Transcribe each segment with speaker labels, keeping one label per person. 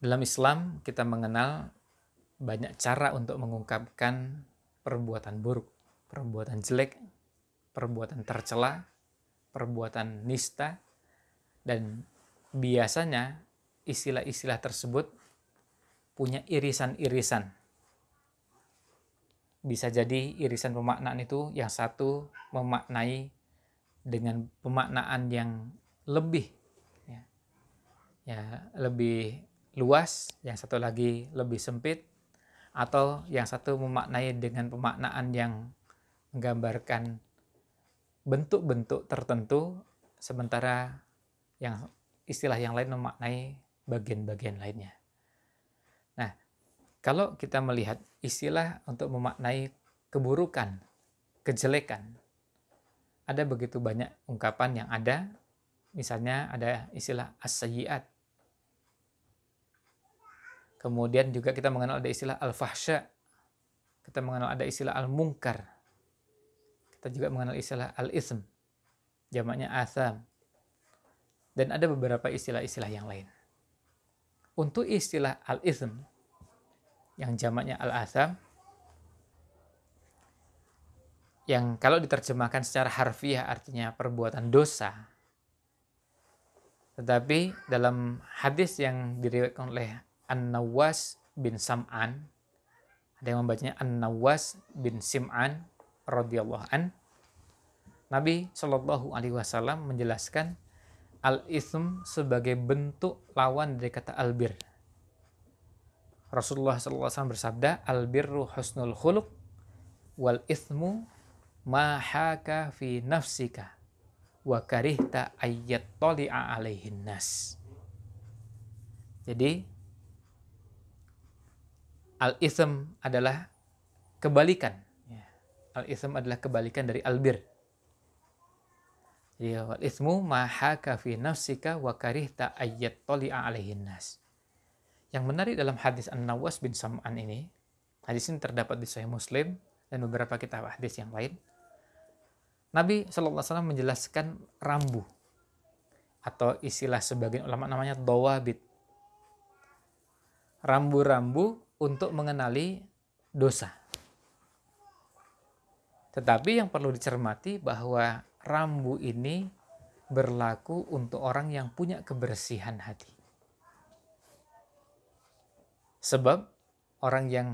Speaker 1: Dalam Islam, kita mengenal banyak cara untuk mengungkapkan perbuatan buruk, perbuatan jelek, perbuatan tercela, perbuatan nista, dan biasanya istilah-istilah tersebut punya irisan-irisan. Bisa jadi irisan pemaknaan itu yang satu memaknai dengan pemaknaan yang lebih ya, ya lebih luas, yang satu lagi lebih sempit, atau yang satu memaknai dengan pemaknaan yang menggambarkan bentuk-bentuk tertentu, sementara yang istilah yang lain memaknai bagian-bagian lainnya. Nah, kalau kita melihat istilah untuk memaknai keburukan, kejelekan, ada begitu banyak ungkapan yang ada. Misalnya ada istilah as Kemudian juga kita mengenal ada istilah al-fahsya. Kita mengenal ada istilah al-munkar. Kita juga mengenal istilah al-ism. Jamaknya asam. Dan ada beberapa istilah-istilah yang lain. Untuk istilah al-ism yang jamaknya al-asam yang kalau diterjemahkan secara harfiah artinya perbuatan dosa. Tetapi dalam hadis yang diriwayatkan oleh An-Nawas bin Sam'an. Ada yang membacanya An-Nawas bin Sim'an radhiyallahu an. Nabi Shallallahu alaihi wasallam menjelaskan al-ithm sebagai bentuk lawan dari kata albir. Rasulullah alaihi wasallam bersabda, Albirru husnul khuluq wal ithmu haka fi nafsika wa karihta ayyat tali'a alaihin nas. Jadi al-ism adalah kebalikan. Al-ism adalah kebalikan dari albir. Jadi al ismu maha fi nafsika wa karihta ayyat toli'a alaihin nas. Yang menarik dalam hadis An-Nawas bin Sam'an ini, hadis ini terdapat di Sahih Muslim dan beberapa kitab hadis yang lain. Nabi SAW menjelaskan rambu atau istilah sebagian ulama namanya dawabit. Rambu-rambu untuk mengenali dosa. Tetapi yang perlu dicermati bahwa rambu ini berlaku untuk orang yang punya kebersihan hati. Sebab orang yang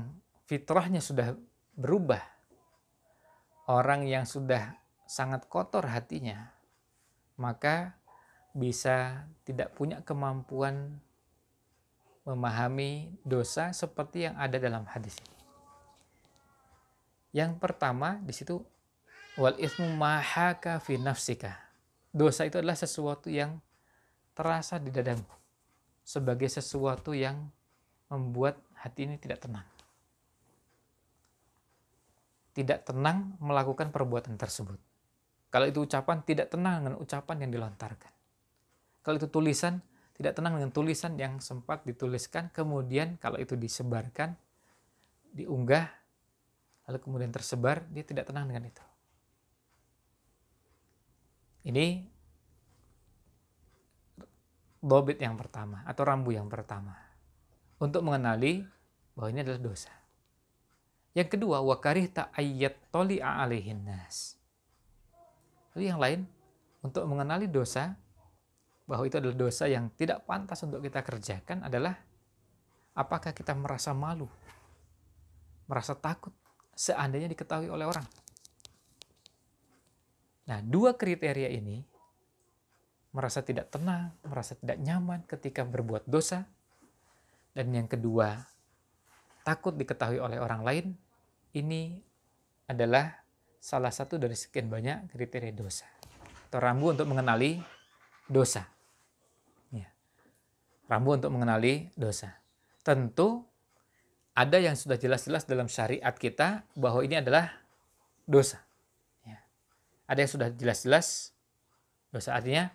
Speaker 1: fitrahnya sudah berubah, orang yang sudah sangat kotor hatinya, maka bisa tidak punya kemampuan memahami dosa seperti yang ada dalam hadis ini. Yang pertama di situ wal ismu mahaka fi nafsika. Dosa itu adalah sesuatu yang terasa di dadamu sebagai sesuatu yang membuat hati ini tidak tenang. Tidak tenang melakukan perbuatan tersebut. Kalau itu ucapan tidak tenang dengan ucapan yang dilontarkan. Kalau itu tulisan tidak tenang dengan tulisan yang sempat dituliskan, kemudian kalau itu disebarkan, diunggah, lalu kemudian tersebar, dia tidak tenang dengan itu. Ini dobit yang pertama atau rambu yang pertama untuk mengenali bahwa ini adalah dosa. Yang kedua, wakarih ayat toli alihin nas. Lalu yang lain untuk mengenali dosa bahwa itu adalah dosa yang tidak pantas untuk kita kerjakan adalah apakah kita merasa malu, merasa takut seandainya diketahui oleh orang. Nah, dua kriteria ini merasa tidak tenang, merasa tidak nyaman ketika berbuat dosa, dan yang kedua takut diketahui oleh orang lain. Ini adalah salah satu dari sekian banyak kriteria dosa atau rambu untuk mengenali dosa rambu untuk mengenali dosa. Tentu ada yang sudah jelas-jelas dalam syariat kita bahwa ini adalah dosa. Ya. Ada yang sudah jelas-jelas dosa artinya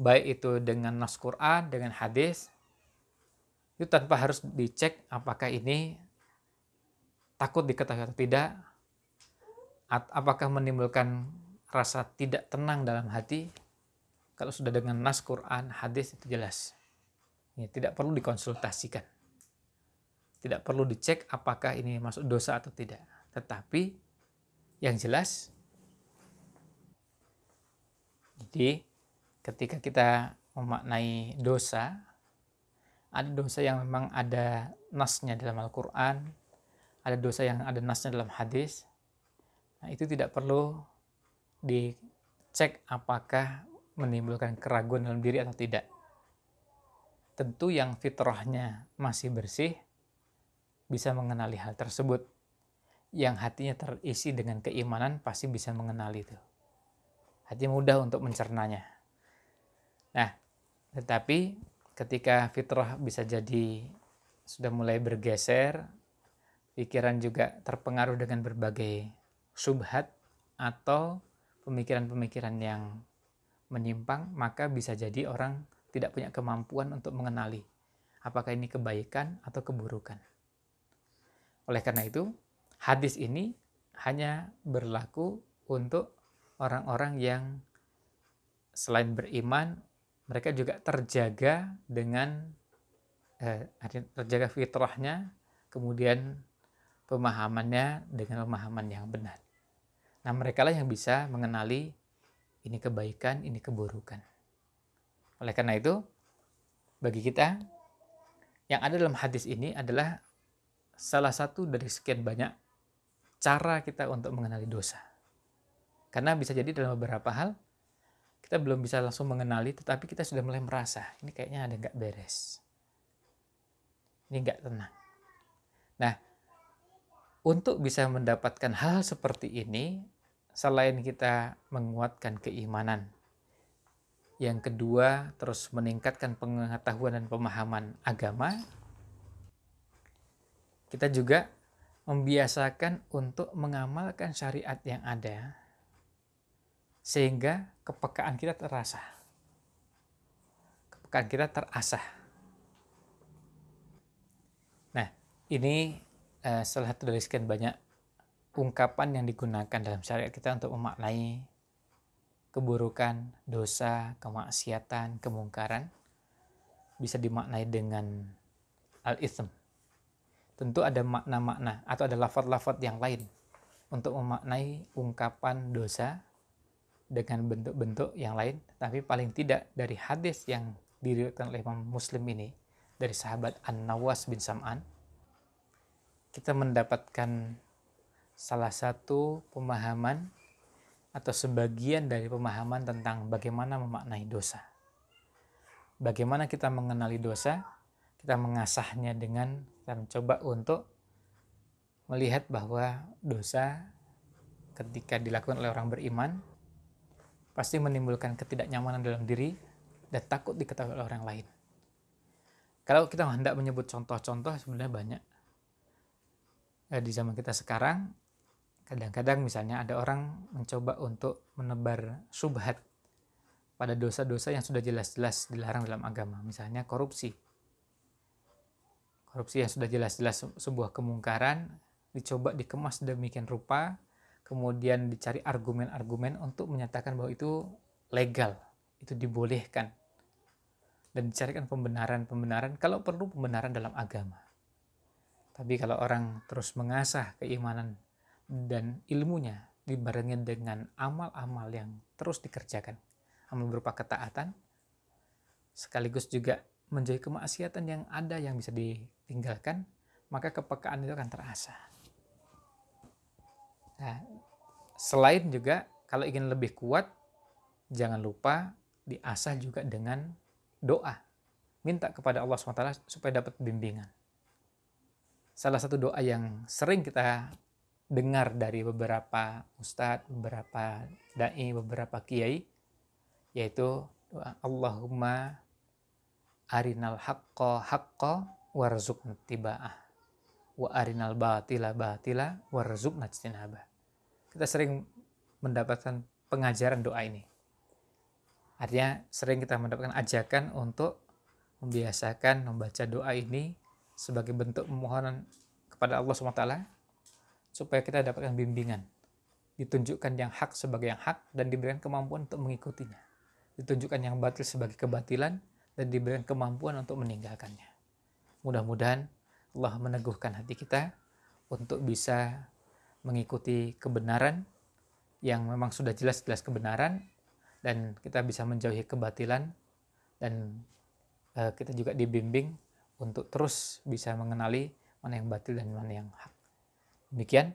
Speaker 1: baik itu dengan nas Quran, dengan hadis itu tanpa harus dicek apakah ini takut diketahui atau tidak, apakah menimbulkan rasa tidak tenang dalam hati. Kalau sudah dengan nas Quran, hadis itu jelas. Ya, tidak perlu dikonsultasikan. Tidak perlu dicek apakah ini masuk dosa atau tidak. Tetapi yang jelas, jadi ketika kita memaknai dosa, ada dosa yang memang ada nasnya dalam Al-Quran, ada dosa yang ada nasnya dalam hadis. Nah, itu tidak perlu dicek apakah menimbulkan keraguan dalam diri atau tidak tentu yang fitrahnya masih bersih bisa mengenali hal tersebut. Yang hatinya terisi dengan keimanan pasti bisa mengenali itu. Hati mudah untuk mencernanya. Nah, tetapi ketika fitrah bisa jadi sudah mulai bergeser, pikiran juga terpengaruh dengan berbagai subhat atau pemikiran-pemikiran yang menyimpang, maka bisa jadi orang tidak punya kemampuan untuk mengenali apakah ini kebaikan atau keburukan. Oleh karena itu, hadis ini hanya berlaku untuk orang-orang yang selain beriman, mereka juga terjaga dengan eh, terjaga fitrahnya, kemudian pemahamannya dengan pemahaman yang benar. Nah, mereka lah yang bisa mengenali ini kebaikan, ini keburukan. Oleh karena itu, bagi kita yang ada dalam hadis ini adalah salah satu dari sekian banyak cara kita untuk mengenali dosa. Karena bisa jadi dalam beberapa hal kita belum bisa langsung mengenali, tetapi kita sudah mulai merasa ini kayaknya ada nggak beres, ini nggak tenang. Nah, untuk bisa mendapatkan hal seperti ini, selain kita menguatkan keimanan yang kedua, terus meningkatkan pengetahuan dan pemahaman agama. Kita juga membiasakan untuk mengamalkan syariat yang ada sehingga kepekaan kita terasa. Kepekaan kita terasah. Nah, ini eh, salah satu dari sekian banyak ungkapan yang digunakan dalam syariat kita untuk memaknai keburukan, dosa, kemaksiatan, kemungkaran bisa dimaknai dengan al-ithm. Tentu ada makna-makna atau ada lafad-lafad yang lain untuk memaknai ungkapan dosa dengan bentuk-bentuk yang lain. Tapi paling tidak dari hadis yang diriwayatkan oleh Imam Muslim ini dari sahabat An-Nawas bin Sam'an, kita mendapatkan salah satu pemahaman atau sebagian dari pemahaman tentang bagaimana memaknai dosa. Bagaimana kita mengenali dosa, kita mengasahnya dengan kita mencoba untuk melihat bahwa dosa ketika dilakukan oleh orang beriman pasti menimbulkan ketidaknyamanan dalam diri dan takut diketahui oleh orang lain. Kalau kita hendak menyebut contoh-contoh sebenarnya banyak. Eh, di zaman kita sekarang Kadang-kadang misalnya ada orang mencoba untuk menebar subhat pada dosa-dosa yang sudah jelas-jelas dilarang dalam agama, misalnya korupsi. Korupsi yang sudah jelas-jelas sebuah kemungkaran dicoba dikemas demikian rupa, kemudian dicari argumen-argumen untuk menyatakan bahwa itu legal, itu dibolehkan. Dan dicarikan pembenaran-pembenaran, kalau perlu pembenaran dalam agama. Tapi kalau orang terus mengasah keimanan dan ilmunya dibarengi dengan amal-amal yang terus dikerjakan. Amal berupa ketaatan, sekaligus juga menjadi kemaksiatan yang ada yang bisa ditinggalkan, maka kepekaan itu akan terasa. Nah, selain juga kalau ingin lebih kuat, jangan lupa diasah juga dengan doa. Minta kepada Allah SWT supaya dapat bimbingan. Salah satu doa yang sering kita dengar dari beberapa ustadz, beberapa dai, beberapa kiai yaitu doa Allahumma arinal haqqa haqqa warzuqna tiba'ah wa arinal batila batila warzuqna tiba'ah. Kita sering mendapatkan pengajaran doa ini. Artinya sering kita mendapatkan ajakan untuk membiasakan membaca doa ini sebagai bentuk permohonan kepada Allah SWT supaya kita dapatkan bimbingan. Ditunjukkan yang hak sebagai yang hak dan diberikan kemampuan untuk mengikutinya. Ditunjukkan yang batil sebagai kebatilan dan diberikan kemampuan untuk meninggalkannya. Mudah-mudahan Allah meneguhkan hati kita untuk bisa mengikuti kebenaran yang memang sudah jelas-jelas kebenaran dan kita bisa menjauhi kebatilan dan eh, kita juga dibimbing untuk terus bisa mengenali mana yang batil dan mana yang hak. Demikian,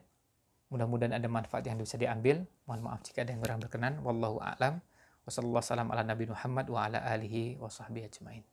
Speaker 1: mudah-mudahan ada manfaat yang bisa diambil. Mohon maaf jika ada yang kurang berkenan. Wallahu a'lam. Wassalamualaikum warahmatullahi wabarakatuh.